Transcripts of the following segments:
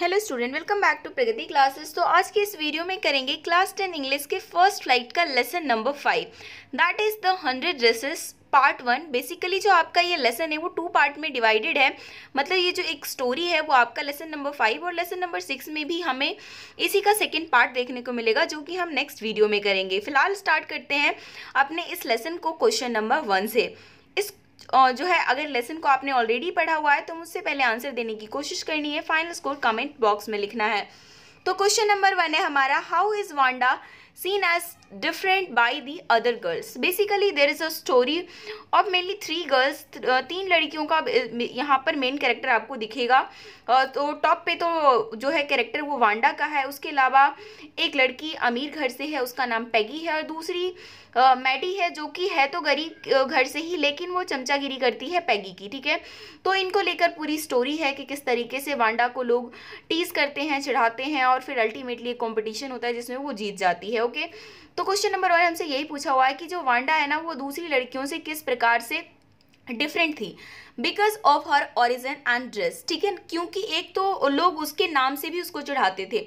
hello student welcome back to Pragati classes तो आज के इस वीडियो में करेंगे क्लास टेन इंग्लिश के फर्स्ट फ्लाइट का lesson number five that is the hundred dresses part one basically जो आपका ये लेसन है वो टू पार्ट में डिवाइडेड है मतलब ये जो एक स्टोरी है वो आपका लेसन नंबर फाइव और लेसन नंबर सिक्स में भी हमें इसी का सेकेंड पार्ट देखने को मिलेगा जो कि हम नेक्स्ट वीडियो में करेंगे फिलहाल स्टार्ट करते हैं अपने इस लेसन को क्वेश्चन नंबर वन से इस जो है अगर लेसन को आपने ऑलरेडी पढ़ा हुआ है तो मुझसे पहले आंसर देने की कोशिश करनी है फाइनल स्कोर कमेंट बॉक्स में लिखना है तो क्वेश्चन नंबर वन है हमारा how is Wanda seen as different by the other girls basically there is a story of mainly three girls uh, तीन लड़कियों का यहाँ पर मेन कैरेक्टर आपको दिखेगा तो टॉप पे तो जो है character वो वांडा का है उसके अलावा एक लड़की अमीर घर से है उसका नाम पैगी है और दूसरी मैडी है जो कि है तो गरीब घर से ही लेकिन वो चमचागिरी करती है पैगी की ठीक है तो इनको लेकर पूरी स्टोरी है कि किस तरीके से वांडा को लोग टीज करते हैं चढ़ाते हैं और फिर अल्टीमेटली एक कॉम्पिटिशन होता है जिसमें वो जीत जाती है ओके तो क्वेश्चन नंबर वन हमसे यही पूछा हुआ है कि जो वांडा है ना वो दूसरी लड़कियों से किस प्रकार से डिफरेंट थी because of her origin and dress ठीक है क्योंकि एक तो लोग उसके नाम से भी उसको चढ़ाते थे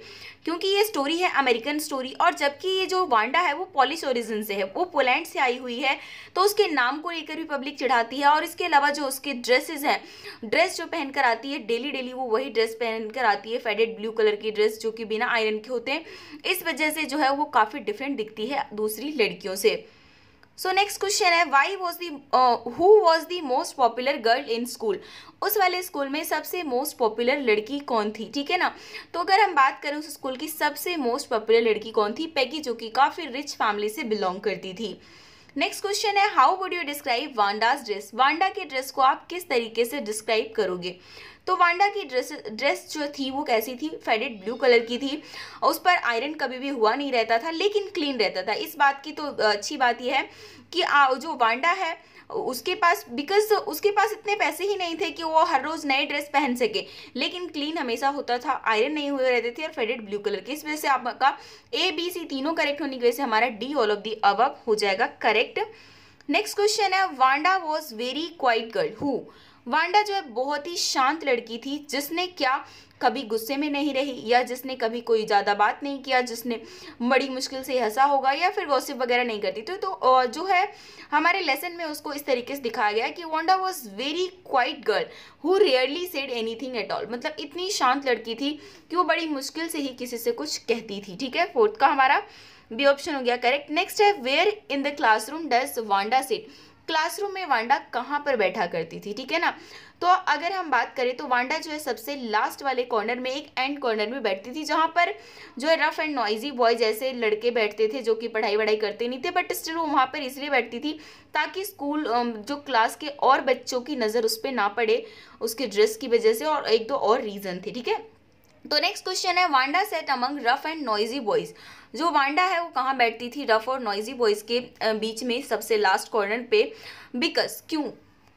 क्योंकि ये स्टोरी है अमेरिकन स्टोरी और जबकि ये जो वांडा है वो पॉलिश ओरिजिन से है वो पोलैंड से आई हुई है तो उसके नाम को लेकर भी पब्लिक चढ़ाती है और इसके अलावा जो उसके ड्रेसेज हैं ड्रेस जो पहनकर आती है डेली डेली वो वही ड्रेस पहनकर आती है फेडेड ब्लू कलर की ड्रेस जो कि बिना आयरन के होते हैं इस वजह से जो है वो काफ़ी डिफरेंट दिखती है दूसरी लड़कियों से सो नेक्स्ट क्वेश्चन है why was the who was the most popular girl in school उस वाले स्कूल में सबसे मोस्ट पॉपुलर लड़की कौन थी ठीक है ना तो अगर हम बात करें उस स्कूल की सबसे मोस्ट पॉपुलर लड़की कौन थी पैगी जो कि काफ़ी रिच फैमिली से बिलोंग करती थी नेक्स्ट क्वेश्चन है how would you describe Wanda's dress Wanda की ड्रेस को आप किस तरीके से डिस्क्राइब करोगे तो वांडा की ड्रेस ड्रेस जो थी वो कैसी थी फेडेड ब्लू कलर की थी और उस पर आयरन कभी भी हुआ नहीं रहता था लेकिन क्लीन रहता था इस बात की तो अच्छी बात यह है कि जो वांडा है उसके पास बिकॉज उसके पास इतने पैसे ही नहीं थे कि वो हर रोज़ नए ड्रेस पहन सके लेकिन क्लीन हमेशा होता था आयरन नहीं हुए रहते थे और फेडेड ब्लू कलर की इस वजह से आपका ए बी सी तीनों करेक्ट होने की वजह से हमारा डी ऑल ऑफ दी अब हो जाएगा करेक्ट नेक्स्ट क्वेश्चन है Wanda was very quiet girl who Wanda जो है बहुत ही शांत लड़की थी जिसने क्या कभी गुस्से में नहीं रही या जिसने कभी कोई ज़्यादा बात नहीं किया जिसने बड़ी मुश्किल से हंसा होगा या फिर गॉसिप वगैरह नहीं करती तो, तो जो है हमारे लेसन में उसको इस तरीके से दिखाया गया कि Wanda was very quiet girl who rarely said anything at all मतलब इतनी शांत लड़की थी कि वो बड़ी मुश्किल से ही किसी से कुछ कहती थी ठीक है फोर्थ का हमारा बी ऑप्शन हो गया करेक्ट नेक्स्ट है where in the classroom does Wanda sit classroom में वांडा कहाँ पर बैठा करती थी ठीक है ना तो अगर हम बात करें तो वांडा जो है सबसे लास्ट वाले कॉर्नर में एक एंड कॉर्नर में बैठती थी जहाँ पर जो है रफ एंड नॉइजी बॉय जैसे लड़के बैठते थे जो कि पढ़ाई वढ़ाई करते नहीं थे बट स्टिल वो वहाँ पर इसलिए बैठती थी ताकि स्कूल जो क्लास के और बच्चों की नज़र उस पर ना पड़े उसके ड्रेस की वजह से और एक दो और रीज़न थे ठीक है तो नेक्स्ट क्वेश्चन है Wanda sat among rough and noisy boys जो वांडा है वो कहाँ बैठती थी रफ और नॉइजी बॉयज़ के बीच में सबसे लास्ट कॉर्नर पे बिकस क्यों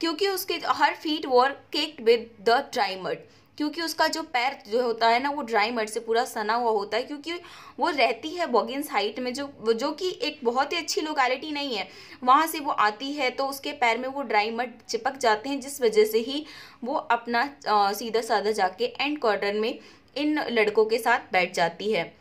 क्योंकि उसके her feet were caked with the dry mud क्योंकि उसका जो पैर जो होता है ना वो ड्राई मड से पूरा सना हुआ होता है क्योंकि वो रहती है बॉगिन्स हाइट में जो जो कि एक बहुत ही अच्छी लोकेलिटी नहीं है वहाँ से वो आती है तो उसके पैर में वो ड्राई मड चिपक जाते हैं जिस वजह से ही वो अपना आ, सीधा साधा जाके एंड कॉर्डर में इन लड़कों के साथ बैठ जाती है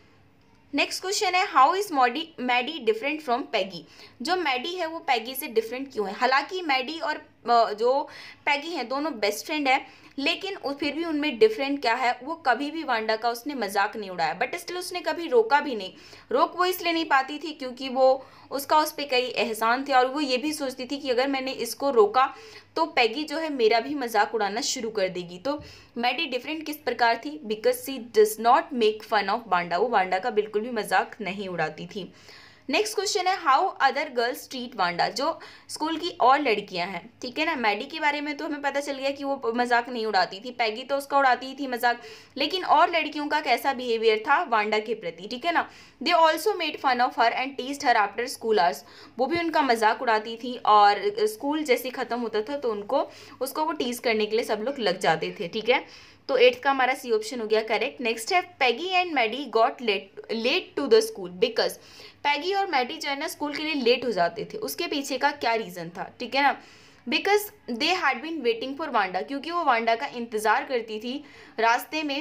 नेक्स्ट क्वेश्चन है how is Maddie Maddie different from Peggy जो मैडी है वो पैगी से डिफरेंट क्यों है हालांकि मैडी और जो पैगी हैं दोनों बेस्ट फ्रेंड है लेकिन फिर भी उनमें डिफरेंट क्या है वो कभी भी वांडा का उसने मजाक नहीं उड़ाया बट स्टिल उसने कभी रोका भी नहीं रोक वो इसलिए नहीं पाती थी क्योंकि वो उसका उस पर कई एहसान थे और वो ये भी सोचती थी कि अगर मैंने इसको रोका तो पैगी जो है मेरा भी मजाक उड़ाना शुरू कर देगी तो मैडी डिफरेंट किस प्रकार थी because she does not make fun of Wanda वो बांडा का बिल्कुल भी मजाक नहीं उड़ाती थी नेक्स्ट क्वेश्चन है how other girls treat Wanda जो स्कूल की और लड़कियां हैं ठीक है ना मैडी के बारे में तो हमें पता चल गया कि वो मजाक नहीं उड़ाती थी पैगी तो उसका उड़ाती थी मजाक लेकिन और लड़कियों का कैसा बिहेवियर था वांडा के प्रति ठीक है ना they also made fun of her and teased her after school hours वो भी उनका मजाक उड़ाती थी और स्कूल जैसे ख़त्म होता था तो उनको उसको वो टीज करने के लिए सब लोग लग जाते थे ठीक है तो एट्थ का हमारा सी ऑप्शन हो गया करेक्ट नेक्स्ट है Peggy and Maddie got late late to the school because Peggy और मैडी जो है ना स्कूल के लिए लेट हो जाते थे उसके पीछे का क्या रीज़न था ठीक है ना because they had been waiting for Wanda क्योंकि वो वांडा का इंतज़ार करती थी रास्ते में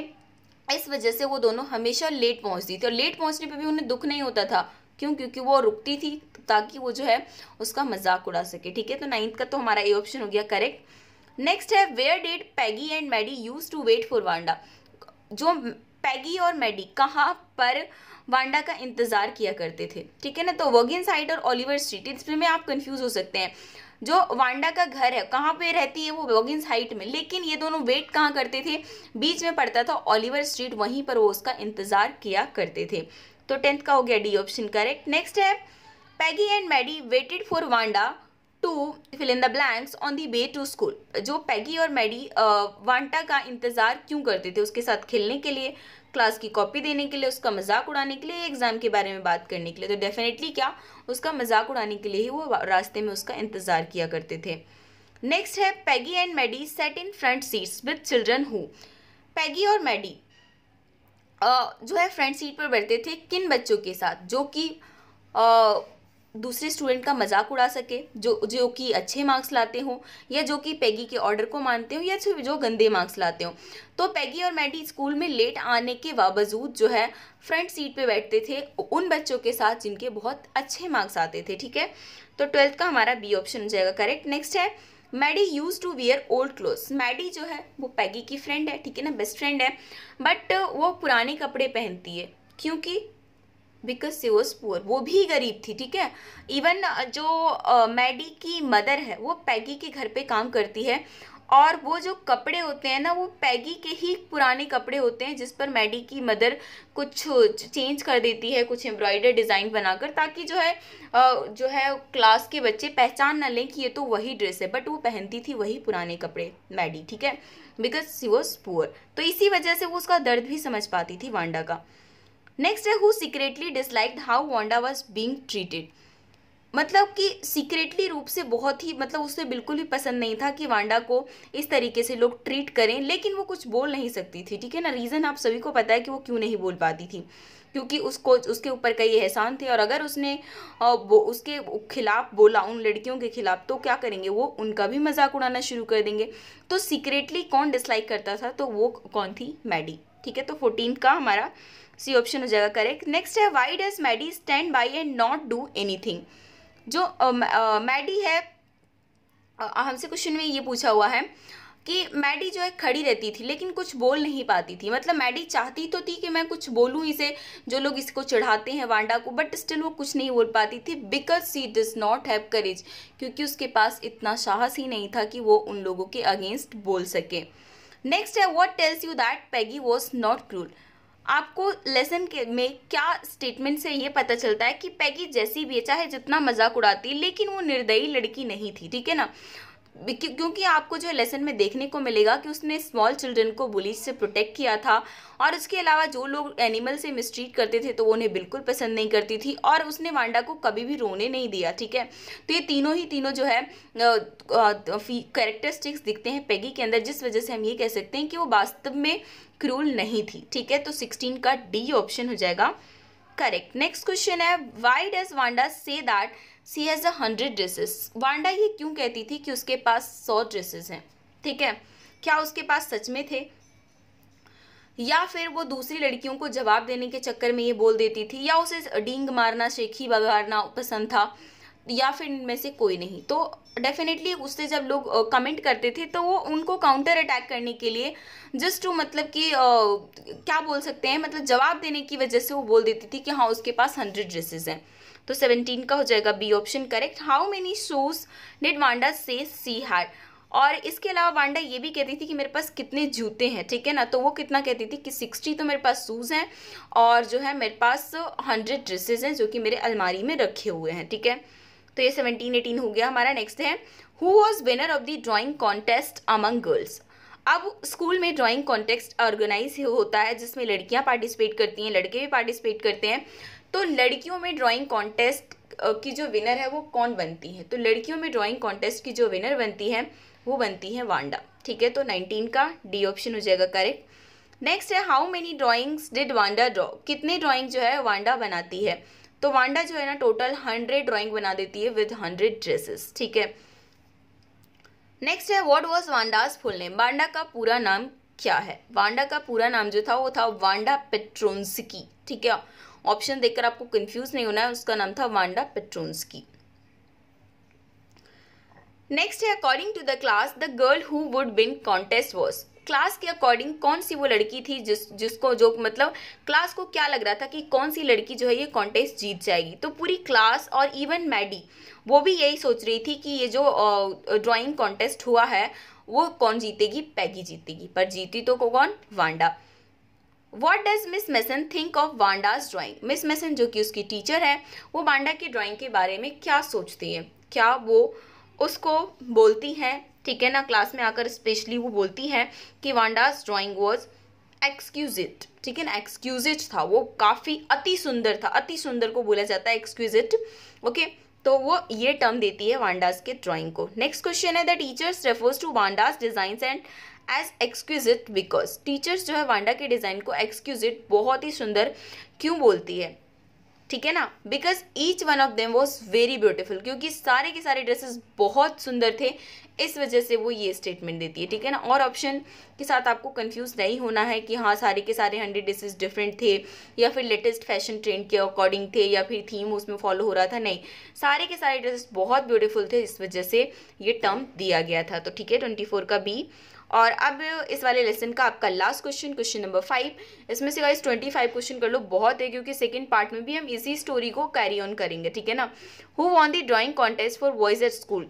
इस वजह से वो दोनों हमेशा लेट पहुंचती थी और लेट पहुंचने पर भी उन्हें दुख नहीं होता था क्यों क्योंकि वो रुकती थी ताकि वो जो है उसका मजाक उड़ा सके ठीक है तो नाइन्थ का तो हमारा ए ऑप्शन हो गया करेक्ट नेक्स्ट है where did Peggy and Maddie use to wait for Wanda जो पैगी और मैडी कहाँ पर वांडा का इंतज़ार किया करते थे ठीक है ना तो वर्गिन साइड और ओलिवर स्ट्रीट इसमें में आप कंफ्यूज हो सकते हैं जो वांडा का घर है कहाँ पे रहती है वो वॉगिन हाइट में लेकिन ये दोनों वेट कहाँ करते थे बीच में पड़ता था ओलिवर स्ट्रीट वहीं पर वो उसका इंतज़ार किया करते थे तो टेंथ का हो गया डी ऑप्शन करेक्ट नेक्स्ट है Peggy and Maddie waited for Wanda to fill in the blanks on the way to school जो पैगी और मैडी वांटा का इंतज़ार क्यों करते थे उसके साथ खेलने के लिए क्लास की कॉपी देने के लिए उसका मजाक उड़ाने के लिए एग्ज़ाम के बारे में बात करने के लिए तो डेफिनेटली क्या उसका मजाक उड़ाने के लिए ही वो रास्ते में उसका इंतज़ार किया करते थे नेक्स्ट है Peggy and Maddie sat in front seats with children who Peggy और मैडी जो है फ्रंट सीट पर बैठते थे किन बच्चों के साथ जो कि दूसरे स्टूडेंट का मजाक उड़ा सके जो जो कि अच्छे मार्क्स लाते हों या जो कि पैगी के ऑर्डर को मानते हों या जो गंदे मार्क्स लाते हों तो पैगी और मैडी स्कूल में लेट आने के बावजूद जो है फ्रंट सीट पे बैठते थे उन बच्चों के साथ जिनके बहुत अच्छे मार्क्स आते थे ठीक है तो ट्वेल्थ का हमारा बी ऑप्शन हो जाएगा करेक्ट नेक्स्ट है Maddie use to wear old cloth Maddie जो है वो पैगी की फ्रेंड है ठीक है ना बेस्ट फ्रेंड है बट वो पुराने कपड़े पहनती है क्योंकि बिकॉज सी वॉज पुअर वो भी गरीब थी ठीक है इवन जो मैडी uh, की मदर है वो पैगी के घर पे काम करती है और वो जो कपड़े होते हैं ना वो पैगी के ही पुराने कपड़े होते हैं जिस पर मैडी की मदर कुछ चेंज कर देती है कुछ एम्ब्रॉयडर डिज़ाइन बनाकर ताकि जो है जो है क्लास के बच्चे पहचान ना लें कि ये तो वही ड्रेस है बट वो पहनती थी वही पुराने कपड़े मैडी ठीक है बिकॉज सी वॉज पुअर तो इसी वजह से वो उसका दर्द भी समझ पाती थी वांडा का नेक्स्ट है who secretly disliked how Wanda was being treated मतलब कि सीक्रेटली रूप से बहुत ही मतलब उसे बिल्कुल भी पसंद नहीं था कि वांडा को इस तरीके से लोग ट्रीट करें लेकिन वो कुछ बोल नहीं सकती थी ठीक है ना रीज़न आप सभी को पता है कि वो क्यों नहीं बोल पाती थी क्योंकि उसको उसके ऊपर कई एहसान थे और अगर उसने वो उसके खिलाफ़ बोला उन लड़कियों के ख़िलाफ़ तो क्या करेंगे वो उनका भी मजाक उड़ाना शुरू कर देंगे तो सीक्रेटली कौन डिसलाइक करता था तो वो कौन थी मैडी ठीक है तो फोर्टीन का हमारा सी ऑप्शन हो जाएगा करेक्ट नेक्स्ट है why does Maddie stand by and not do anything जो मैडी uh, uh, है हमसे क्वेश्चन में ये पूछा हुआ है कि मैडी जो है खड़ी रहती थी लेकिन कुछ बोल नहीं पाती थी मतलब मैडी चाहती तो थी कि मैं कुछ बोलूँ इसे जो लोग इसको चढ़ाते हैं वांडा को बट स्टिल वो कुछ नहीं बोल पाती थी because she does not have courage क्योंकि उसके पास इतना साहस ही नहीं था कि वो उन लोगों के अगेंस्ट बोल सके नेक्स्ट है what tells you that Peggy was not cruel आपको लेसन के में क्या स्टेटमेंट से ये पता चलता है कि पैगी जैसी भी है चाहे जितना मजाक उड़ाती लेकिन वो निर्दयी लड़की नहीं थी ठीक है ना क्योंकि आपको जो लेसन में देखने को मिलेगा कि उसने स्मॉल चिल्ड्रन को बुलीज से प्रोटेक्ट किया था और उसके अलावा जो लोग एनिमल से मिसट्रीट करते थे तो वो उन्हें बिल्कुल पसंद नहीं करती थी और उसने वांडा को कभी भी रोने नहीं दिया ठीक है तो ये तीनों ही तीनों जो है कैरेक्टरिस्टिक्स दिखते हैं पेगी के अंदर जिस वजह से हम ये कह सकते हैं कि वो वास्तव में क्रूल नहीं थी ठीक है तो सिक्सटीन का डी ऑप्शन हो जाएगा करेक्ट नेक्स्ट क्वेश्चन है why does Wanda say that she has a hundred dresses Wanda ये क्यों कहती थी कि उसके पास सौ ड्रेसेस हैं ठीक है क्या उसके पास सच में थे या फिर वो दूसरी लड़कियों को जवाब देने के चक्कर में ये बोल देती थी या उसे डींग मारना शेखी बगाड़ना पसंद था या फिर इनमें से कोई नहीं तो डेफिनेटली उससे जब लोग कमेंट करते थे तो वो उनको काउंटर अटैक करने के लिए जस्ट टू मतलब कि आ, क्या बोल सकते हैं मतलब जवाब देने की वजह से वो बोल देती थी कि हाँ उसके पास हंड्रेड ड्रेसेस हैं तो सेवनटीन का हो जाएगा B option correct how many shoes did Wanda say she हार और इसके अलावा वांडा ये भी कहती थी कि मेरे पास कितने जूते हैं ठीक है ना तो वो कितना कहती थी कि सिक्सटी तो मेरे पास शूज़ हैं और जो है मेरे पास हंड्रेड ड्रेसेस हैं जो कि मेरे अलमारी में रखे हुए हैं ठीक है तो ये सेवनटीन एटीन हो गया हमारा नेक्स्ट है who was winner of the drawing contest among girls अब स्कूल में ड्राइंग कॉन्टेस्ट ऑर्गेनाइज होता है जिसमें लड़कियां पार्टिसिपेट करती हैं लड़के भी पार्टिसिपेट करते हैं तो लड़कियों में ड्राइंग कॉन्टेस्ट की जो विनर है वो कौन बनती है तो लड़कियों में ड्राइंग कॉन्टेस्ट की जो विनर बनती है वो बनती है वांडा ठीक है तो नाइनटीन का डी ऑप्शन हो जाएगा करेक्ट नेक्स्ट है how many drawings did Wanda draw कितने ड्राइंग जो है वांडा बनाती है तो वांडा जो है ना टोटल हंड्रेड ड्राइंग बना देती है विद हंड्रेड ड्रेसेस ठीक है नेक्स्ट है what was Wanda's full name Wanda का पूरा नाम क्या है वांडा का पूरा नाम जो था वो था वांडा पेट्रोन्सकी ठीक है ऑप्शन देखकर आपको कंफ्यूज नहीं होना है उसका नाम था वांडा पेट्रोन्सकी नेक्स्ट है according to the class the girl who would win contest was class के अकॉर्डिंग कौन सी वो लड़की थी जिस जिसको जो मतलब क्लास को क्या लग रहा था कि कौन सी लड़की जो है ये कॉन्टेस्ट जीत जाएगी तो पूरी क्लास और इवन मैडी वो भी यही सोच रही थी कि ये जो ड्राइंग कॉन्टेस्ट हुआ है वो कौन जीतेगी पैगी जीतेगी पर जीती तो कौन Wanda what does Miss Mason think of Wanda's drawing Miss Mason जो कि उसकी टीचर है वो वांडा की ड्राॅइंग के बारे में क्या सोचती है क्या वो उसको बोलती हैं ठीक है ना क्लास में आकर स्पेशली वो बोलती है कि वांडास ड्राइंग वॉज एक्सक्यूजिट ठीक है ना एक्सक्यूजिट था वो काफ़ी अति सुंदर था अति सुंदर को बोला जाता है एक्सक्यूजिट ओके तो वो ये टर्म देती है वांडास के ड्राइंग को नेक्स्ट क्वेश्चन है the teachers refers to Wanda's design and as exquisite because teachers जो है वांडा के डिज़ाइन को एक्सक्यूजिट बहुत ही सुंदर क्यों बोलती है ठीक है ना because each one of them was very beautiful क्योंकि सारे के सारे ड्रेसेस बहुत सुंदर थे इस वजह से वो ये स्टेटमेंट देती है ठीक है ना और ऑप्शन के साथ आपको कंफ्यूज नहीं होना है कि हाँ सारे के सारे हंड्रेड ड्रेसेस डिफरेंट थे या फिर लेटेस्ट फैशन ट्रेंड के अकॉर्डिंग थे या फिर थीम उसमें फॉलो हो रहा था नहीं सारे के सारे ड्रेसेस बहुत ब्यूटीफुल थे इस वजह से ये टर्म दिया गया था तो ठीक है ट्वेंटी का बी और अब इस वाले लेसन का आपका last question question number five इसमें से गाइस ट्वेंटी फाइव क्वेश्चन कर लो बहुत है क्योंकि सेकंड पार्ट में भी हम इसी स्टोरी को कैरी ऑन करेंगे ठीक है ना who won the drawing contest for boys at school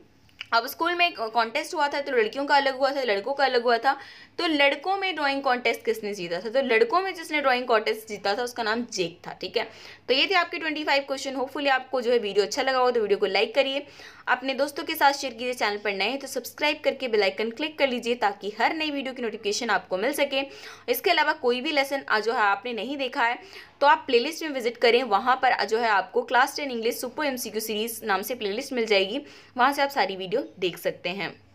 अब स्कूल में कॉन्टेस्ट हुआ था तो लड़कियों का अलग हुआ था लड़कों का अलग हुआ था तो लड़कों में ड्राइंग कॉन्टेस्ट किसने जीता था तो लड़कों में जिसने ड्राइंग कॉन्टेस्ट जीता था उसका नाम जेक था ठीक है तो ये थे आपके 25 क्वेश्चन होपफुली आपको जो है वीडियो अच्छा लगा हो तो वीडियो को लाइक करिए अपने दोस्तों के साथ शेयर कीजिए चैनल पर नए तो सब्सक्राइब करके बेलाइकन क्लिक कर लीजिए ताकि हर नई वीडियो की नोटिफिकेशन आपको मिल सके इसके अलावा कोई भी लेसन जो है आपने नहीं देखा है तो आप प्लेलिस्ट में विजिट करें वहाँ पर जो है आपको class ten English super MCQ series नाम से प्लेलिस्ट मिल जाएगी वहाँ से आप सारी वीडियो देख सकते हैं